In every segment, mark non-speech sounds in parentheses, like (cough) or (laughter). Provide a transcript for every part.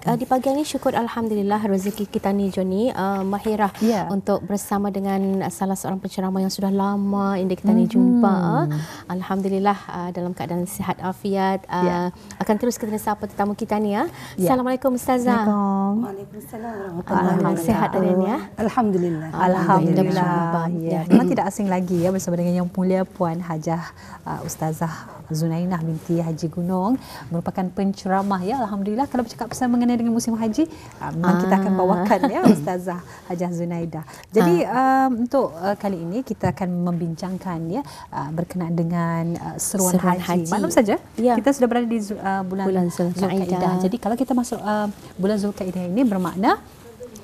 Uh, di pagi ini syukur Alhamdulillah rezeki kita ni Joni uh, Mahirah yeah. untuk bersama dengan salah seorang penceramah yang sudah lama ini kita mm-hmm. ni jumpa uh. Alhamdulillah uh, dalam keadaan sihat afiat uh, yeah. akan terus kita sapa tetamu kita ni ya uh. Ya. yeah. Assalamualaikum Ustazah Waalaikumsalam Alhamdulillah sihat dan ya Alhamdulillah Alhamdulillah ya memang ya. tidak asing lagi ya bersama dengan yang mulia puan Hajah uh, Ustazah Zunainah binti Haji Gunung merupakan penceramah ya Alhamdulillah kalau bercakap pasal mengenai berkenaan dengan musim haji um, ah. kita akan bawakan ah. ya (coughs) ustazah Hajah Zunaida. Jadi ah. um, untuk uh, kali ini kita akan membincangkan ya uh, berkenaan dengan uh, seruan, seruan haji. haji. Maklum saja ya. kita sudah berada di uh, bulan, bulan Zulkaidah. Jadi kalau kita masuk uh, bulan Zulkaidah ini bermakna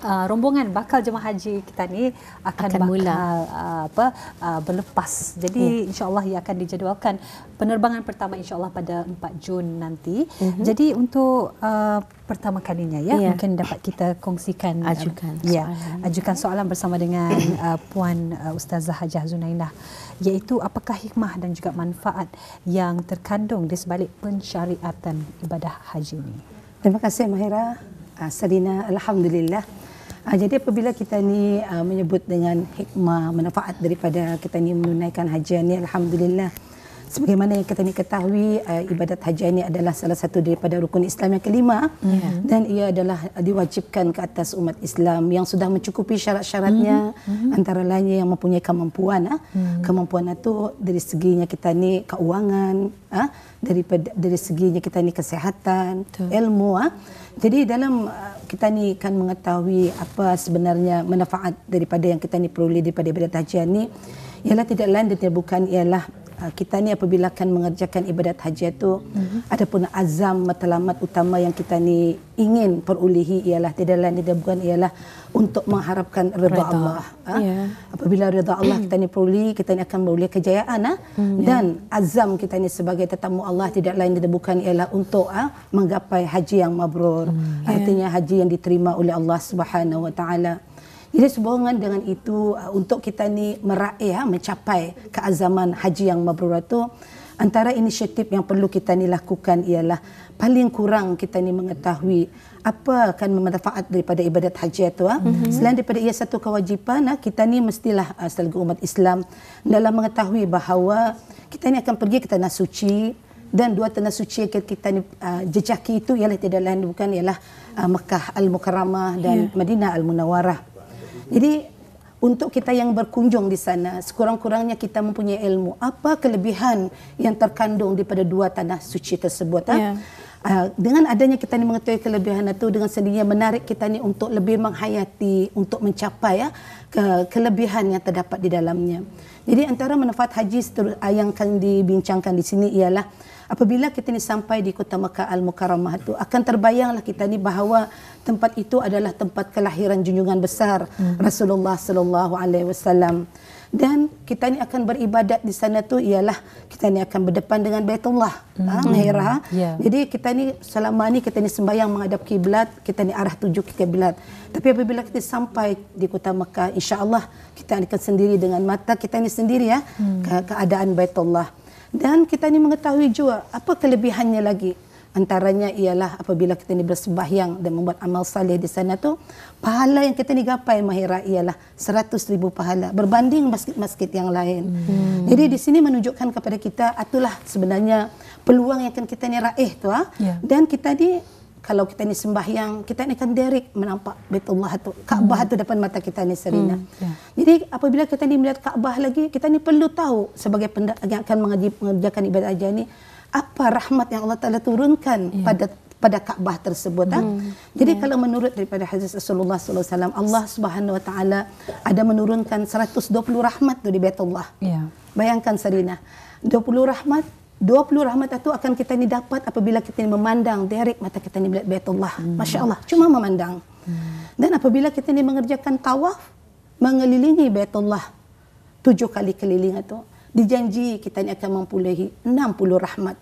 uh, rombongan bakal jemaah haji kita ni akan, akan bakal Uh, apa uh, berlepas. Jadi yeah. insya-Allah ia akan dijadualkan penerbangan pertama insya-Allah pada 4 Jun nanti. Mm-hmm. Jadi untuk uh, pertama kalinya ya yeah. mungkin dapat kita kongsikan um, ajukan uh, ya ajukan soalan bersama dengan (coughs) uh, puan uh, Ustazah Hajah Zunainah iaitu apakah hikmah dan juga manfaat yang terkandung di sebalik pensyariatan ibadah haji ini. Terima kasih Mahira. Uh, ah, Selina, Alhamdulillah. Ah, jadi apabila kita ni uh, menyebut dengan hikmah manfaat daripada kita ni menunaikan haji ni alhamdulillah sebagaimana yang kita ketahui uh, ibadat haji ini adalah salah satu daripada rukun Islam yang kelima mm-hmm. dan ia adalah diwajibkan ke atas umat Islam yang sudah mencukupi syarat-syaratnya mm-hmm. antara lainnya yang mempunyai kemampuan ah mm-hmm. kemampuan itu dari seginya kita ni keuangan ah dari dari seginya kita ni kesehatan Tuh. ilmu ah jadi dalam ah, kita ni kan mengetahui apa sebenarnya manfaat daripada yang kita ni peroleh daripada ibadat haji ini ialah tidak lain dan tidak bukan ialah Ah, kita ni apabila akan mengerjakan ibadat haji itu mm-hmm. ataupun azam matlamat utama yang kita ni ingin perolehi ialah tidak lain tidak bukan ialah untuk mengharapkan redha Allah. Ha? Yeah. Ya. Apabila redha Allah hmm. kita ni peroleh kita ni akan beroleh kejayaan ha? mm-hmm. dan azam kita ni sebagai tetamu Allah tidak lain tidak bukan ialah untuk ha? menggapai haji yang mabrur. Mm-hmm. Artinya haji yang diterima oleh Allah Subhanahu Wa Taala. Jadi sebuah dengan itu uh, untuk kita ni meraih ya, mencapai keazaman haji yang mabrur itu antara inisiatif yang perlu kita ni lakukan ialah paling kurang kita ni mengetahui apa akan manfaat daripada ibadat haji itu. Ha? Mm-hmm. Selain daripada ia satu kewajipan, ha, kita ni mestilah uh, ha, sebagai umat Islam dalam mengetahui bahawa kita ni akan pergi ke tanah suci dan dua tanah suci yang kita ni uh, jejaki itu ialah tidak lain bukan ialah uh, Mekah Al-Mukarramah dan yeah. Madinah Al-Munawarah. Jadi untuk kita yang berkunjung di sana, sekurang-kurangnya kita mempunyai ilmu. Apa kelebihan yang terkandung daripada dua tanah suci tersebut? Yeah. Ha? Ya. Ah, dengan adanya kita ini mengetahui kelebihan itu, dengan sendirinya menarik kita ini untuk lebih menghayati, untuk mencapai ya, ke- kelebihan yang terdapat di dalamnya. Jadi antara manfaat haji ah, yang akan dibincangkan di sini ialah apabila kita ni sampai di kota Mekah Al-Mukarramah tu akan terbayanglah kita ni bahawa tempat itu adalah tempat kelahiran junjungan besar hmm. Rasulullah sallallahu alaihi wasallam dan kita ni akan beribadat di sana tu ialah kita ni akan berdepan dengan Baitullah ha, hmm. ha Mera. Ya. Yeah. Jadi kita ni selama ni kita ni sembahyang menghadap kiblat, kita ni arah tuju ke kiblat. Tapi apabila kita sampai di kota Mekah, insya-Allah kita akan sendiri dengan mata kita ni sendiri ya hmm. ke- keadaan Baitullah. Dan kita ini mengetahui juga apa kelebihannya lagi. Antaranya ialah apabila kita ini bersembahyang dan membuat amal salih di sana tu, pahala yang kita ini gapai mahira ialah 100 ribu pahala berbanding masjid-masjid yang lain. Hmm. Jadi di sini menunjukkan kepada kita itulah sebenarnya peluang yang akan kita ini raih tu. Ha? Yeah. Ya. Dan kita ni kalau kita ni sembahyang kita ni kan derik menampak Baitullah tu Kaabah hmm. tu depan mata kita ni Serina. Hmm. Yeah. Jadi apabila kita ni melihat Kaabah lagi kita ni perlu tahu sebagai pendakwah yang akan mengaji mengerjakan ibadah aja ni apa rahmat yang Allah Taala turunkan yeah. pada pada Kaabah tersebut ha? hmm. ha? Jadi yeah. kalau menurut daripada hadis Rasulullah sallallahu alaihi wasallam Allah Subhanahu wa taala ada menurunkan 120 rahmat tu di Baitullah. Yeah. Bayangkan Serina 20 rahmat Dua puluh rahmat itu akan kita ni dapat apabila kita ni memandang derik mata kita ni melihat Baitullah. Hmm. Masya Allah. Cuma memandang. Hmm. Dan apabila kita ni mengerjakan tawaf, mengelilingi Baitullah tujuh kali keliling itu, dijanji kita ni akan enam puluh rahmat.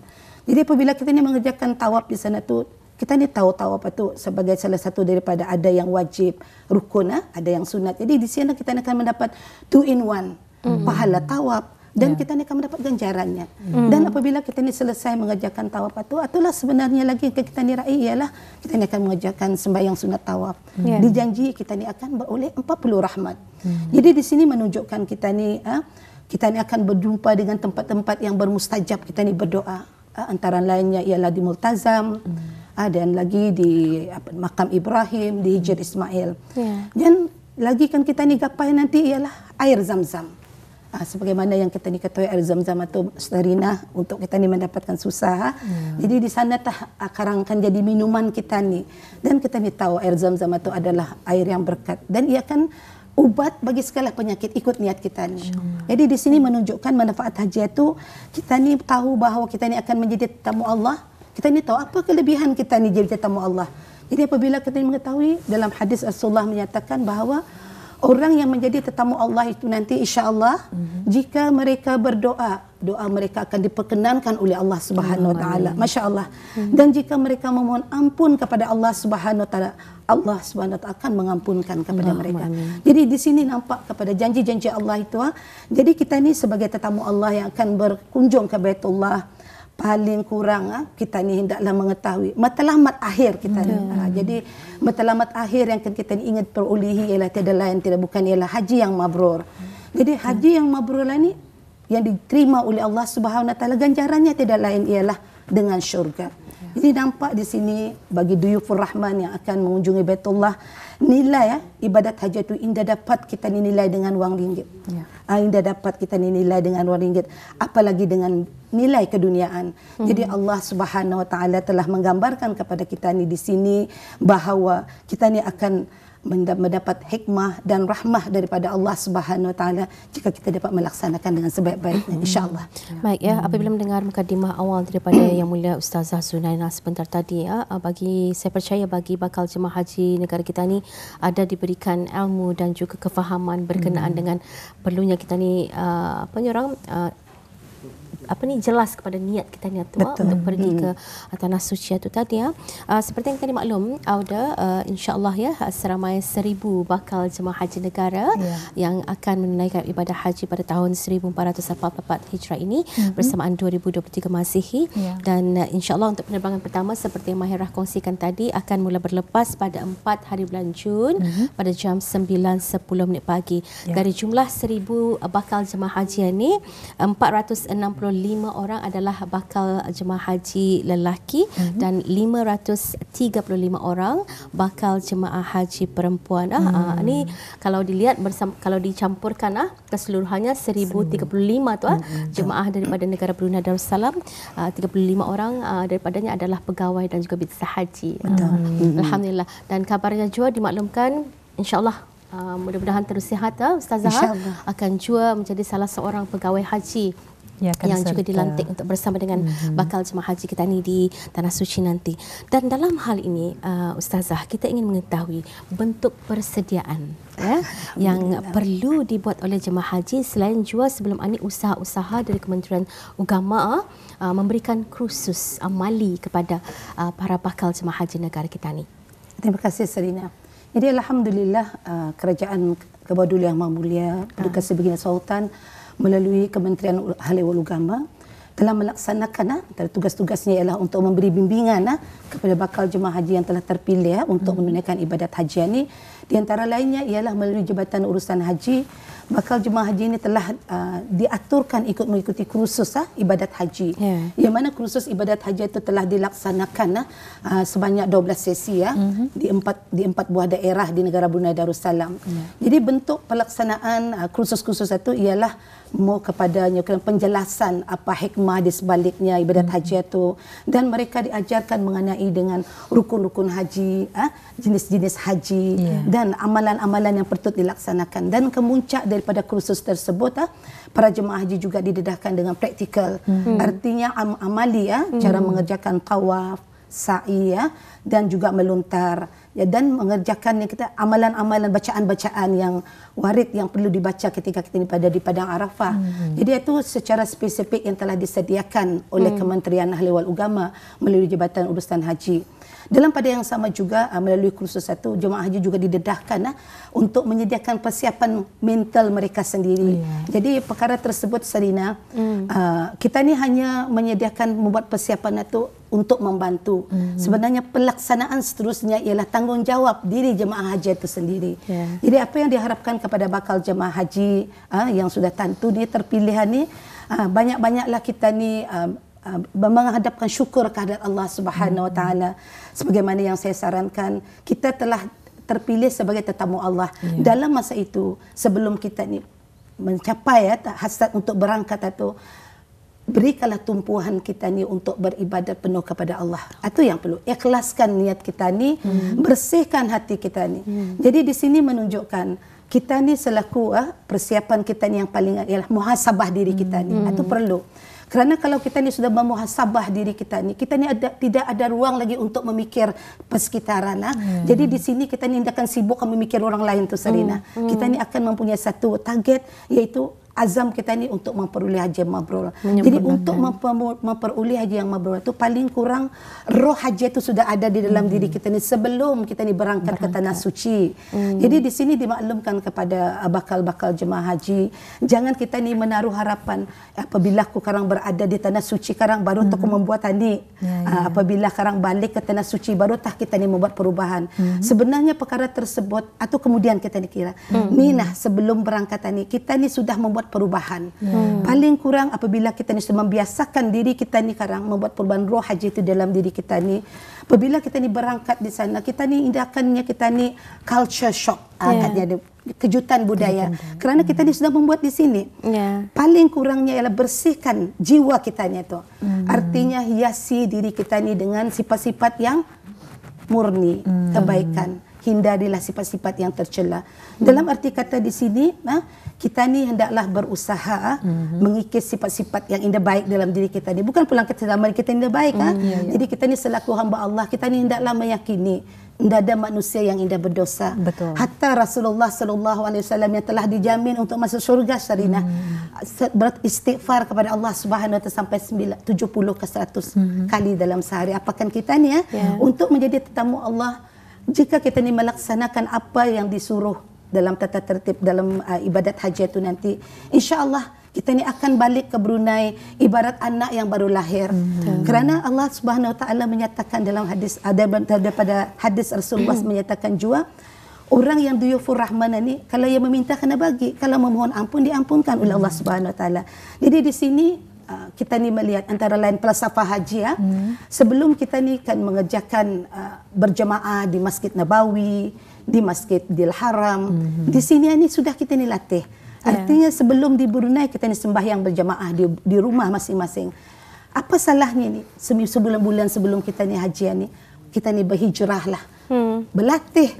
Jadi apabila kita ni mengerjakan tawaf di sana tu, kita ni tahu tawaf itu sebagai salah satu daripada ada yang wajib rukunah, ada yang sunat. Jadi di sana kita akan mendapat two in one. Hmm. Pahala tawaf, dan yeah. kita ni akan mendapat ganjarannya. Mm. Dan apabila kita ni selesai mengerjakan tawaf patuh, itulah sebenarnya lagi yang kita ni raih ialah kita ni akan mengerjakan sembahyang sunat tawaf. Hmm. Yeah. Dijanji kita ni akan beroleh 40 rahmat. Mm. Jadi di sini menunjukkan kita ni ah, kita ni akan berjumpa dengan tempat-tempat yang bermustajab kita ni berdoa. Ha, antara lainnya ialah di Multazam, mm. ha, dan lagi di apa, makam Ibrahim, di Hijr Ismail. Yeah. Dan lagi kan kita ni gapai nanti ialah air zam-zam. Mm uh, sebagaimana yang kita ni ketua Air Zamzam atau Starina untuk kita ni mendapatkan susah. Yeah. Ya. Jadi di sana tak ah, karangkan jadi minuman kita ni. Dan kita ni tahu Air Zamzam itu adalah air yang berkat dan ia kan ubat bagi segala penyakit ikut niat kita ni. Jadi di sini menunjukkan manfaat haji itu kita ni tahu bahawa kita ni akan menjadi tamu Allah. Kita ni tahu apa kelebihan kita ni jadi tamu Allah. Jadi apabila kita ni mengetahui dalam hadis Rasulullah menyatakan bahawa orang yang menjadi tetamu Allah itu nanti insyaallah mm -hmm. jika mereka berdoa doa mereka akan diperkenankan oleh Allah Subhanahu wa taala masyaallah mm -hmm. dan jika mereka memohon ampun kepada Allah Subhanahu wa taala Allah Subhanahu wa taala akan mengampunkan kepada Allah mereka Allah. jadi di sini nampak kepada janji-janji Allah itu ha. jadi kita ini sebagai tetamu Allah yang akan berkunjung ke Baitullah mm paling kurang ah, kita ni hendaklah mengetahui matlamat akhir kita ni. Hmm. Jadi matlamat akhir yang kita ni ingat perolehi ialah tiada lain tidak bukan ialah haji yang mabrur. Jadi haji yang mabrur lah ni yang diterima oleh Allah Subhanahu Wa Taala ganjarannya tiada lain ialah dengan syurga. Ini nampak di sini bagi Duyuful Rahman yang akan mengunjungi Betullah. Nilai ya, ibadat hajat itu indah dapat kita nilai dengan wang ringgit. Ya. Ah, indah dapat kita nilai dengan wang ringgit. Apalagi dengan nilai keduniaan. Hmm. Jadi Allah Subhanahu Wa Taala telah menggambarkan kepada kita ini di sini bahawa kita ini akan mendapat hikmah dan rahmah daripada Allah Subhanahu Wa Taala jika kita dapat melaksanakan dengan sebaik-baiknya insyaallah. Baik ya, mm. apabila mendengar mukadimah awal daripada (clears throat) Yang Mulia Ustazah Zunaina sebentar tadi ya, ah, bagi saya percaya bagi bakal jemaah haji negara kita ni ada diberikan ilmu dan juga kefahaman berkenaan mm. dengan perlunya kita ni ah, apa ni orang ah, apa ni jelas kepada niat kita niat tu Betul. untuk pergi hmm. ke tanah suci itu tadi ya. Uh, seperti yang tadi maklum ada uh, ah, insyaallah ya ah, seramai seribu bakal jemaah haji negara yeah. yang akan menunaikan ibadah haji pada tahun 1444 Hijrah ini hmm. bersamaan 2023 Masihi yeah. dan uh, insyaallah untuk penerbangan pertama seperti yang Mahirah kongsikan tadi akan mula berlepas pada 4 hari bulan Jun hmm. pada jam 9.10 minit pagi. Yeah. Dari jumlah seribu bakal jemaah haji ini 460 lima orang adalah bakal jemaah haji lelaki mm-hmm. dan 535 orang bakal jemaah haji perempuan. Ah, mm. ah ini hmm. kalau dilihat bersam, kalau dicampurkan ah keseluruhannya 1035 tu ah mm-hmm. jemaah daripada negara Brunei Darussalam ah, 35 orang ah, daripadanya adalah pegawai dan juga bidsa haji. Ah, ah Alhamdulillah dan kabarnya juga dimaklumkan insyaallah Uh, mudah-mudahan terus sihat uh, ustazah akan juga menjadi salah seorang pegawai haji ya, kan, yang juga dilantik untuk bersama dengan mm-hmm. bakal jemaah haji kita ini di tanah suci nanti. Dan dalam hal ini, uh, Ustazah, kita ingin mengetahui bentuk persediaan eh, yang perlu dibuat oleh jemaah haji selain jual sebelum ini usaha-usaha dari Kementerian Agama uh, memberikan kursus amali kepada uh, para bakal jemaah haji negara kita ini. Terima kasih, Selina. Jadi, Alhamdulillah, uh, Kerajaan yang Mahmulia, Perdekasi ah. Begini Sultan, uh melalui Kementerian Hal Ehwal Ugama telah melaksanakan ah, antara tugas-tugasnya ialah untuk memberi bimbingan ah, kepada bakal jemaah haji yang telah terpilih ah, untuk hmm. menunaikan ibadat haji ini. Di antara lainnya ialah melalui Jabatan Urusan Haji bakal jemaah haji ini telah uh, diaturkan ikut mengikuti kursus uh, ibadat haji. Yeah. Yang mana kursus ibadat haji itu telah dilaksanakan ah, uh, sebanyak 12 sesi ya uh, mm-hmm. di empat di empat buah daerah di negara Brunei Darussalam. Yeah. Jadi bentuk pelaksanaan uh, kursus-kursus itu ialah mau kepada kepadanya penjelasan apa hikmah di sebaliknya ibadat mhm. haji itu dan mereka diajarkan mengenai dengan rukun-rukun haji jenis-jenis haji yeah. dan amalan-amalan yang perlu dilaksanakan dan kemuncak daripada kursus tersebut ah para jemaah haji juga didedahkan dengan praktikal hmm. artinya am- amali ya hmm. cara mengerjakan tawaf sa'i ya dan juga melontar ya dan mengerjakan yang kita amalan-amalan bacaan-bacaan yang warid yang perlu dibaca ketika kita ini pada di padang Arafah. Hmm. Jadi itu secara spesifik yang telah disediakan oleh hmm. Kementerian Ahli Wal Ugama melalui Jabatan Urusan Haji. Dalam pada yang sama juga uh, melalui kursus satu jemaah haji juga didedahkan uh, untuk menyediakan persiapan mental mereka sendiri. Yeah. Jadi perkara tersebut Sarina, mm. uh, kita ni hanya menyediakan membuat persiapan itu untuk membantu. Mm. Sebenarnya pelaksanaan seterusnya ialah tanggungjawab diri jemaah haji itu sendiri. Yeah. Jadi apa yang diharapkan kepada bakal jemaah haji uh, yang sudah tentu dia terpilih ni uh, banyak-banyaklah kita ni uh, uh, menghadapkan syukur kehadirat Allah Subhanahu Wa hmm. sebagaimana yang saya sarankan kita telah terpilih sebagai tetamu Allah ya. dalam masa itu sebelum kita ni mencapai ya hasrat untuk berangkat itu berikanlah tumpuan kita ni untuk beribadat penuh kepada Allah. Itu yang perlu. Ikhlaskan niat kita ni, hmm. bersihkan hati kita ni. Hmm. Jadi di sini menunjukkan kita ni selaku ya, persiapan kita ni yang paling ialah muhasabah diri kita ni. Hmm. perlu. Kerana kalau kita ni sudah memuhasabah diri kita ni, kita ni ada, tidak ada ruang lagi untuk memikir persekitaran. Ha? Hmm. Jadi di sini kita ni tidak akan sibuk memikir orang lain tu, Sarina. Hmm. Hmm. Kita ni akan mempunyai satu target, yaitu azam kita ni untuk memperoleh haji yang mabrur. Jadi untuk memperoleh haji yang mabrur itu paling kurang roh haji tu sudah ada di dalam hmm. diri kita ni sebelum kita ni berangkat, berangkat. ke tanah suci. Hmm. Jadi di sini dimaklumkan kepada uh, bakal-bakal jemaah haji, jangan kita ni menaruh harapan apabila aku karang berada di tanah suci karang baru hmm. aku membuat tani. Ya, ya, ah, ya. Apabila karang balik ke tanah suci baru tak kita ni membuat perubahan. Hmm. Sebenarnya perkara tersebut atau kemudian kita ni kira, hmm. minah sebelum berangkat tani, kita ni sudah membuat membuat perubahan. Hmm. Paling kurang apabila kita ni sudah membiasakan diri kita ni sekarang membuat perubahan roh haji itu dalam diri kita ni. Apabila kita ni berangkat di sana, kita ni indahkannya kita ni culture shock. Agaknya ah, yeah. ada kejutan budaya. Yeah. Kerana kita ni sudah membuat di sini. Yeah. Paling kurangnya ialah bersihkan jiwa kita ni tu. Hmm. Artinya hiasi diri kita ni dengan sifat-sifat yang murni, hmm. kebaikan. Hmm hindarilah sifat-sifat yang tercela. Hmm. Dalam arti kata di sini, ha, kita ni hendaklah berusaha hmm. mengikis sifat-sifat yang indah baik dalam diri kita ni. Bukan pulang kita selama kita indah baik. Hmm. Ha? Mm, ya, ya. Jadi kita ni selaku hamba Allah, kita ni hendaklah meyakini tidak ada manusia yang indah berdosa. Betul. Hatta Rasulullah Sallallahu Alaihi Wasallam yang telah dijamin untuk masuk syurga Sarina hmm. beristighfar kepada Allah Subhanahu Wa Taala sampai tujuh puluh ke seratus hmm. kali dalam sehari. Apakah kita ni ya yeah. untuk menjadi tetamu Allah? jika kita ni melaksanakan apa yang disuruh dalam tata tertib dalam uh, ibadat haji itu nanti Insya Allah kita ni akan balik ke Brunei ibarat anak yang baru lahir mm-hmm. kerana Allah Subhanahu Wa Taala menyatakan dalam hadis ada pada hadis Rasulullah hmm. menyatakan juga orang yang duyufur rahman ni kalau ia meminta kena bagi kalau memohon ampun diampunkan oleh Allah hmm. Subhanahu Wa Taala jadi di sini uh, kita ni melihat antara lain pelasafa haji ya. Hmm. Sebelum kita ni kan mengejakan uh, berjemaah di Masjid Nabawi, di Masjid Dil Haram, hmm. di sini ni sudah kita ni latih. Ya. Artinya yeah. sebelum di Brunei kita ni sembah yang berjemaah di di rumah masing-masing. Apa salahnya ni? sebulan bulan-bulan sebelum kita ni haji ni, kita ni berhijrah lah. Hmm. Berlatih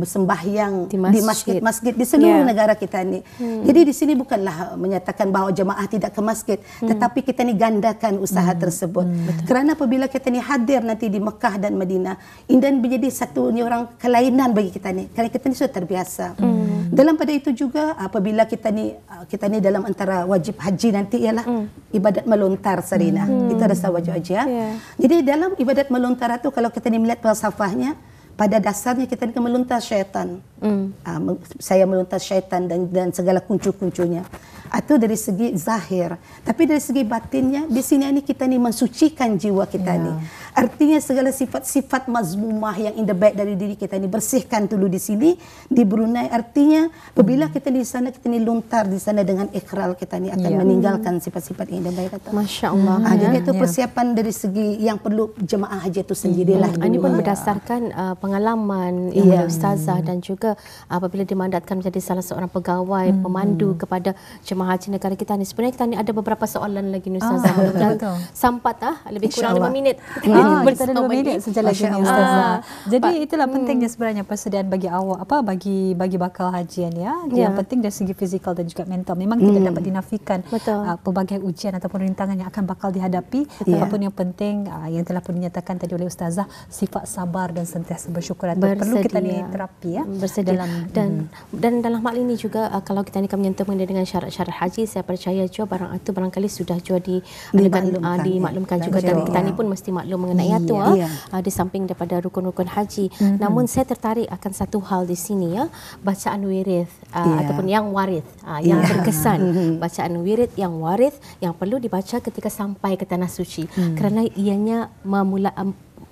bersembahyang di masjid-masjid di, masjid, di seluruh yeah. negara kita ini. Hmm. Jadi di sini bukanlah menyatakan bahawa jemaah tidak ke masjid, hmm. tetapi kita ini gandakan usaha hmm. tersebut. Hmm. Kerana apabila kita ini hadir nanti di Mekah dan Madinah, indan menjadi satu ni orang kelainan bagi kita ini. Kerana kita ini sudah terbiasa. Hmm. Dalam pada itu juga apabila kita ni kita ni dalam antara wajib haji nanti ialah hmm. ibadat melontar Sarina. Hmm. Itu adalah wajib haji ya. Yeah. Jadi dalam ibadat melontar itu kalau kita ni melihat falsafahnya, pada dasarnya kita ni kan meluntas syaitan. Mm. Uh, saya meluntas syaitan dan dan segala kuncu-kuncunya. Atau ah, dari segi zahir. Tapi dari segi batinnya, di sini ini kita ni mensucikan jiwa kita yeah. ni. Artinya segala sifat-sifat mazmumah yang in the back dari diri kita ini bersihkan dulu di sini di Brunei. Artinya apabila kita di sana kita ini luntar di sana dengan ikhral kita ini akan ya. meninggalkan sifat-sifat yang in the back kata. Masya Allah. Ah, Jadi itu ya. persiapan dari segi yang perlu jemaah haji itu sendiri lah. Ya. Dulu. Ini pun berdasarkan ya. uh, pengalaman ya. yang ustazah hmm. dan juga apabila dimandatkan menjadi salah seorang pegawai hmm. pemandu kepada jemaah haji negara kita ini. Sebenarnya kita ini ada beberapa soalan lagi ustazah. Ah, Sampatah lebih kurang lima minit. Ah ah, kita ada dua oh, minit sejalan dengan ustazah. Ah. Jadi itulah hmm. pentingnya sebenarnya persediaan bagi awak apa bagi bagi bakal hajian ya. Yeah. Yang ya. penting dari segi fizikal dan juga mental memang hmm. tidak dapat dinafikan Uh, pelbagai ujian ataupun rintangan yang akan bakal dihadapi. Yeah. Apapun yang penting uh, yang telah pun dinyatakan tadi oleh ustazah sifat sabar dan sentiasa bersyukur itu perlu kita ni terapi ya. Bersedia. Dalam dan hmm. dan dalam hal ini juga uh, kalau kita ni akan menyentuh mengenai dengan syarat-syarat haji saya percaya juga barang itu barangkali sudah jua di maklumkan uh, dimaklumkan ya. juga dan kita ni pun mesti maklum mengenai anak yeah. yatim yeah. ah, di samping daripada rukun-rukun haji. Mm-hmm. Namun saya tertarik akan satu hal di sini ya, bacaan wirid ah, yeah. ataupun yang warid, ah, yeah. yang berkesan. Mm-hmm. (laughs) Bacaan wirid yang warid yang perlu dibaca ketika sampai ke tanah suci mm. kerana ianya memula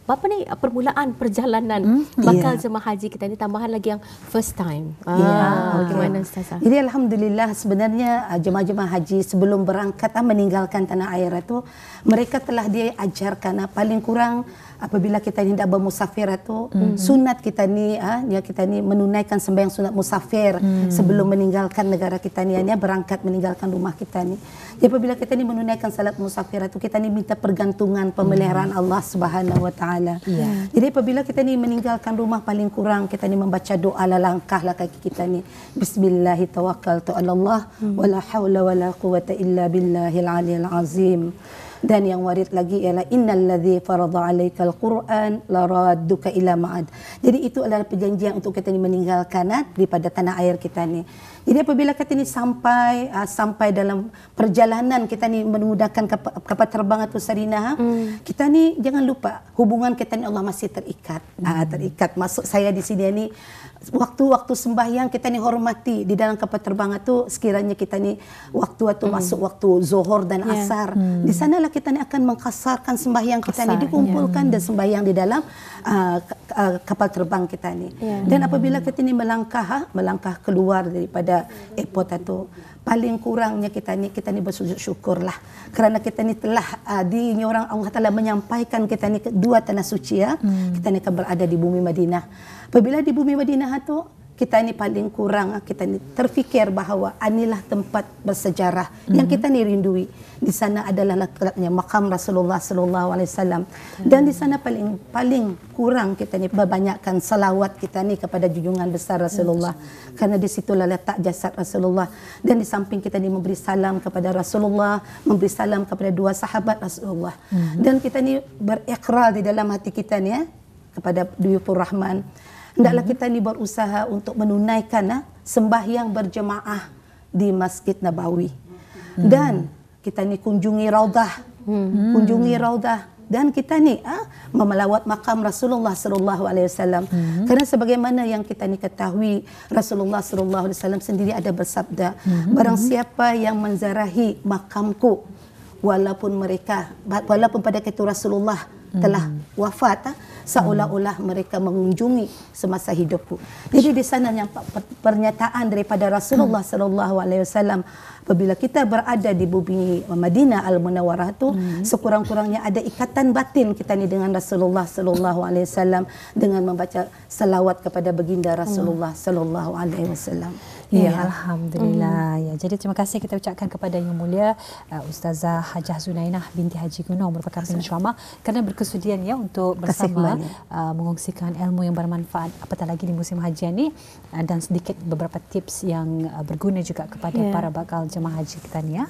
Bapa ni uh, permulaan perjalanan hmm. bakal yeah. jemaah haji kita ni tambahan lagi yang first time. Ah, ya, yeah. bagaimana ustazah? Jadi alhamdulillah sebenarnya uh, jemaah-jemaah haji sebelum berangkat meninggalkan tanah air itu mereka telah diajarkan uh, paling kurang apabila kita ini tidak bermusafir itu mm-hmm. sunat kita ni ya kita ni menunaikan sembahyang sunat musafir mm-hmm. sebelum meninggalkan negara kita ni berangkat meninggalkan rumah kita ni. Jadi apabila kita ni menunaikan salat musafir itu kita ni minta pergantungan pemeliharaan hmm. Allah Subhanahu wa taala. Ya. Jadi apabila kita ni meninggalkan rumah paling kurang kita ni membaca doa la langkah la kaki kita ni bismillahirrahmanirrahim tawakkaltu hmm. wala haula wala quwata illa billahil aliyil azim. Dan yang warid lagi ialah Inna ladzi farada 'alaika quran la radduka ila ma'ad. Jadi itu adalah perjanjian untuk kita ni meninggalkan eh, daripada tanah air kita ni. Jadi apabila kata ni sampai uh, sampai dalam perjalanan kita ni menggunakan kapal terbang atau sarinah, ah, hmm. kita ni jangan lupa hubungan kita ni Allah masih terikat. Ah, hmm. Uh, terikat masuk saya di sini ni waktu-waktu sembahyang kita ni hormati di dalam kapal terbang itu sekiranya kita ni waktu atau hmm. masuk waktu zuhur dan yeah. asar hmm. di sanalah kita ni akan mengkasarkan sembahyang kita Kasar, ni dikumpulkan yeah. dan sembahyang di dalam uh, uh, kapal terbang kita ni. Yeah. Dan apabila kita ni melangkah, ah, melangkah keluar daripada airport itu, paling kurangnya kita ni kita ni bersujud lah kerana kita ni telah uh, di orang Allah telah menyampaikan kita ni ke dua tanah suci ya. Mm. Kita ni akan berada di bumi Madinah. Apabila di bumi Madinah tu kita ini paling kurang ah, kita ini terfikir bahawa anilah tempat bersejarah mm-hmm. yang mhm. kita ni rindui di sana adalah letaknya makam Rasulullah sallallahu alaihi wasallam dan di sana paling paling kurang kita ni berbanyakkan salawat kita ni kepada junjungan besar Rasulullah mm-hmm. karena di situlah letak jasad Rasulullah dan di samping kita ni memberi salam kepada Rasulullah memberi salam kepada dua sahabat Rasulullah mm-hmm. dan kita ni berikrar di dalam hati kita ni ya, kepada Duyupur Rahman hendaklah mm-hmm. kita ni berusaha untuk menunaikan ah, sembahyang berjemaah di Masjid Nabawi. Mm-hmm. Dan kita ni kunjungi raudah. Mm-hmm. Kunjungi raudah dan kita ni ah, memelawat makam Rasulullah SAW. alaihi wasallam. Mhm. Karena sebagaimana yang kita ni ketahui Rasulullah SAW sendiri ada bersabda, mm-hmm. barang siapa yang menzarahi makamku walaupun mereka walaupun pada ketua Rasulullah mhm. telah wafat ah, seolah-olah mereka mengunjungi semasa hidupku. Jadi di sana yang pernyataan daripada Rasulullah hmm. sallallahu alaihi wasallam bila kita berada di bumi Madinah Al Munawwarah tu hmm. sekurang-kurangnya ada ikatan batin kita ni dengan Rasulullah sallallahu alaihi wasallam dengan membaca selawat kepada baginda hmm. Rasulullah sallallahu alaihi wasallam. Ya, ya alhamdulillah. Hmm. Ya jadi terima kasih kita ucapkan kepada yang mulia uh, Ustazah Hajah Zunainah binti Haji Gunung merupakan penceramah kerana berkesudian ya untuk bersama uh, mengongsikan ilmu yang bermanfaat apatah lagi di musim haji ini uh, dan sedikit beberapa tips yang uh, berguna juga kepada yeah. para bakal jemaah haji kita ni ya.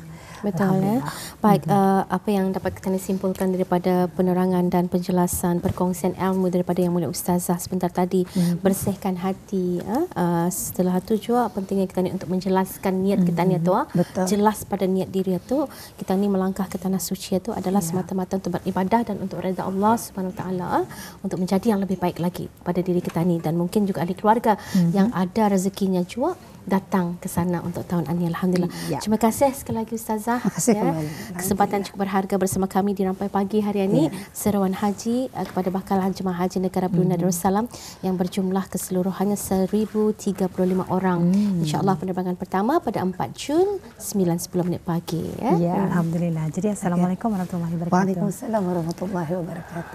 Betul ya. Baik uh, apa yang dapat kita simpulkan daripada penerangan dan penjelasan perkongsian ilmu daripada yang mulia ustazah sebentar tadi mm-hmm. bersihkan hati uh, setelah itu juga pentingnya kita ni untuk menjelaskan niat kita ni tu jelas pada niat diri tu kita ni melangkah ke tanah suci itu adalah yeah. semata-mata untuk beribadah dan untuk reda Allah Subhanahu taala uh, untuk menjadi yang lebih baik lagi pada diri kita ni dan mungkin juga ahli keluarga mm-hmm. yang ada rezekinya juga datang ke sana untuk tahun ini alhamdulillah. Yeah. Terima kasih sekali lagi ustazah Fatimah Terima kasih ya. kesempatan cukup berharga bersama kami di Rampai Pagi hari ini ya. Seruan Haji eh, kepada bakal Jemaah Haji Negara Brunei hmm. Darussalam yang berjumlah keseluruhannya 1,035 orang. Hmm. InsyaAllah penerbangan pertama pada 4 Jun 9.10 minit pagi. Ya. ya, Alhamdulillah. Jadi Assalamualaikum warahmatullahi wabarakatuh. Waalaikumsalam warahmatullahi wabarakatuh.